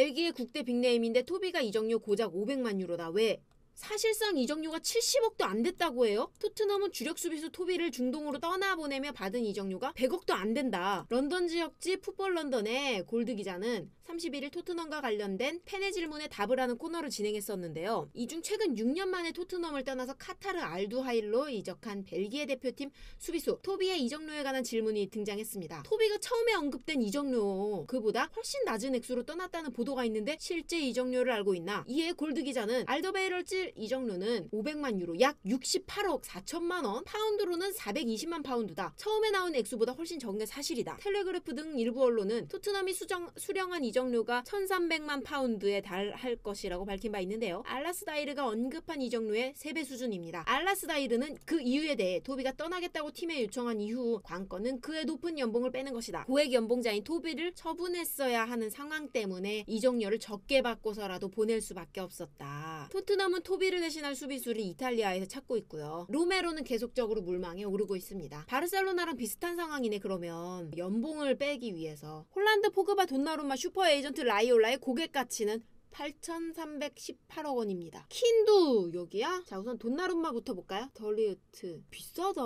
벨기에 국대 빅네임인데 토비가 이적료 고작 500만 유로다. 왜? 사실상 이적료가 70억도 안 됐다고 해요? 토트넘은 주력 수비수 토비를 중동으로 떠나보내며 받은 이적료가 100억도 안 된다. 런던 지역지 풋볼 런던의 골드 기자는 31일 토트넘과 관련된 팬의 질문에 답을 하는 코너를 진행했었는데요. 이 중 최근 6년 만에 토트넘을 떠나서 카타르 알두하일로 이적한 벨기에 대표팀 수비수 토비의 이적료에 관한 질문이 등장했습니다. 토비가 처음에 언급된 이적료 그보다 훨씬 낮은 액수로 떠났다는 보도가 있는데 실제 이적료를 알고 있나? 이에 골드 기자는 알더베이럴질 이적료는 500만 유로 약 68억 4천만 원 파운드로는 420만 파운드다. 처음에 나온 액수보다 훨씬 적은 게 사실이다. 텔레그래프 등 일부 언론은 토트넘이 수정, 수령한 이적 이정료가 1,300만 파운드에 달할 것이라고 밝힌 바 있는데요. 알라스다이르가 언급한 이정료의 3배 수준입니다. 알라스다이르는 그 이유에 대해 토비가 떠나겠다고 팀에 요청한 이후 관건은 그의 높은 연봉을 빼는 것이다. 고액 연봉자인 토비를 처분했어야 하는 상황 때문에 이정료를 적게 받고서라도 보낼 수밖에 없었다. 토트넘은 토비를 대신할 수비수를 이탈리아에서 찾고 있고요. 로메로는 계속적으로 물망에 오르고 있습니다. 바르셀로나랑 비슷한 상황이네 그러면 연봉을 빼기 위해서 홀란드 포그바 돈나루마 슈퍼 에이전트 라이올라의 고객 가치는 8,318억 원입니다. 킨두 여기야? 자 우선 돈나룸마부터 볼까요? 덜리우트 비싸다.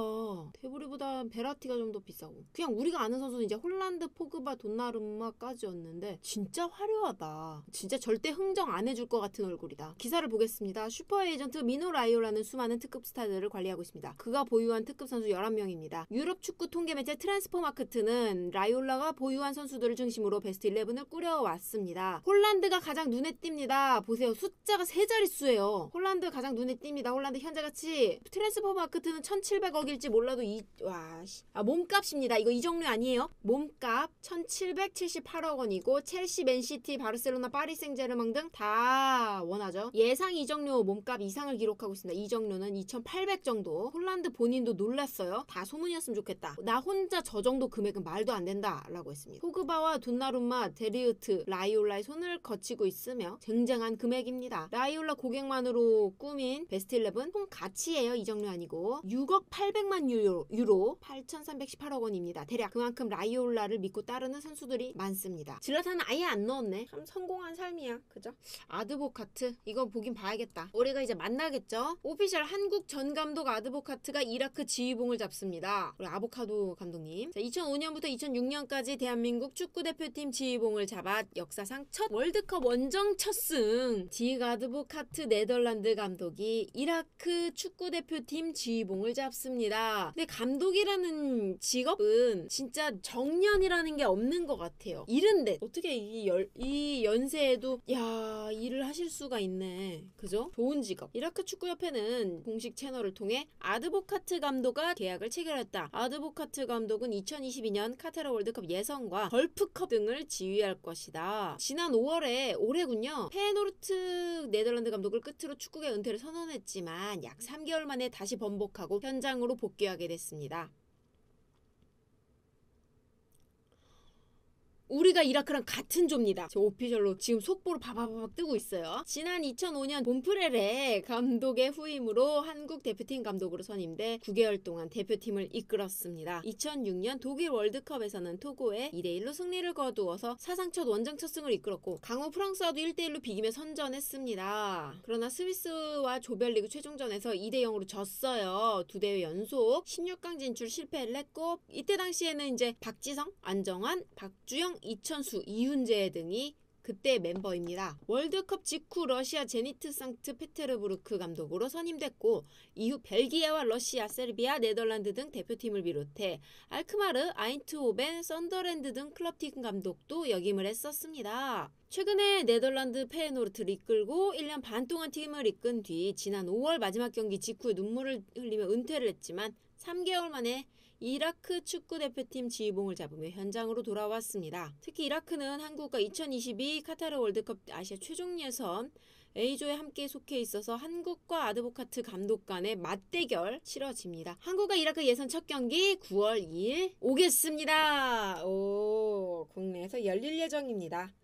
테브리보다 베라티가 좀 더 비싸고 그냥 우리가 아는 선수는 이제 홀란드 포그바 돈나룸마까지였는데 진짜 화려하다. 진짜 절대 흥정 안 해줄 것 같은 얼굴이다. 기사를 보겠습니다. 슈퍼 에이전트 미노 라이오라는 수많은 특급 스타들을 관리하고 있습니다. 그가 보유한 특급 선수 11명입니다. 유럽 축구 통계 매체 트랜스포마크트는 라이올라가 보유한 선수들을 중심으로 베스트 11을 꾸려왔습니다. 홀란드가 가장 눈에 눈에 띕니다. 보세요. 숫자가 세 자릿수예요. 홀란드 가장 눈에 띕니다. 홀란드 현재 가치 트랜스퍼 마크트는 1,700억일지 몰라도 이 와, 아 몸값입니다. 이거 이정류 아니에요? 몸값 1,778억 원이고 첼시, 맨시티, 바르셀로나, 파리 생제르맹 등 다 원하죠. 예상 이정류 몸값 이상을 기록하고 있습니다. 이정류는 2,800 정도. 홀란드 본인도 놀랐어요. 다 소문이었으면 좋겠다. 나 혼자 저 정도 금액은 말도 안 된다라고 했습니다. 호그바와 둔나룸마 데리우트, 라이올라의 손을 거치고 있으며 하며 굉장한 금액입니다. 라이올라 고객만으로 꾸민 베스트 11총 가치예요. 이 종류 아니고 6억 800만 유로, 유로 8,318억 원입니다. 대략 그만큼 라이올라를 믿고 따르는 선수들이 많습니다. 질라탄은 아예 안 넣었네. 참 성공한 삶이야. 그죠? 아드보카트 이거 보긴 봐야겠다. 올해가 이제 만나겠죠? 오피셜 한국 전 감독 아드보카트가 이라크 지휘봉을 잡습니다. 우리 아보카도 감독님. 자, 2005년부터 2006년까지 대한민국 축구대표팀 지휘봉을 잡아 역사상 첫 월드컵 원정 쳤음 디가드보카트 네덜란드 감독이 이라크 축구대표팀 지휘봉을 잡습니다. 근데 감독이라는 직업은 진짜 정년이라는 게 없는 것 같아요. 이른데 어떻게 이, 열, 이 연세에도 야 일을 하실 수가 있네. 그죠? 좋은 직업. 이라크 축구협회는 공식 채널을 통해 아드보카트 감독과 계약을 체결했다. 아드보카트 감독은 2022년 카타르 월드컵 예선과 걸프컵 등을 지휘할 것이다. 지난 5월에 올해군요. 감독요 페노르트 네덜란드 감독을 끝으로 축구계 은퇴를 선언했지만 약 3개월 만에 다시 번복하고 현장으로 복귀하게 됐습니다. 우리가 이라크랑 같은 조입니다. 저 오피셜로 지금 속보로 바바바박 뜨고 있어요. 지난 2005년 본프레레 감독의 후임으로 한국 대표팀 감독으로 선임돼 9개월 동안 대표팀을 이끌었습니다. 2006년 독일 월드컵에서는 토고에 2대1로 승리를 거두어서 사상 첫 원정 첫승을 이끌었고 강호 프랑스와도 1대1로 비기며 선전했습니다. 그러나 스위스와 조별리그 최종전에서 2대0으로 졌어요. 두 대회 연속 16강 진출 실패를 했고 이때 당시에는 이제 박지성, 안정환, 박주영, 이천수, 이윤재 등이 그때 멤버입니다. 월드컵 직후 러시아 제니트 상트 페테르부르크 감독으로 선임됐고 이후 벨기에와 러시아, 세르비아, 네덜란드 등 대표팀을 비롯해 알크마르, 아인트호벤, 썬더랜드 등 클럽팀 감독도 역임을 했었습니다. 최근에 네덜란드 페노르트를 이끌고 1년 반 동안 팀을 이끈 뒤 지난 5월 마지막 경기 직후 눈물을 흘리며 은퇴를 했지만 3개월 만에 이라크 축구 대표팀 지휘봉을 잡으며 현장으로 돌아왔습니다. 특히 이라크는 한국과 2022 카타르 월드컵 아시아 최종 예선 A조에 함께 속해 있어서 한국과 아드보카트 감독 간의 맞대결 치러집니다. 한국과 이라크 예선 첫 경기 9월 2일 오겠습니다. 오, 국내에서 열릴 예정입니다.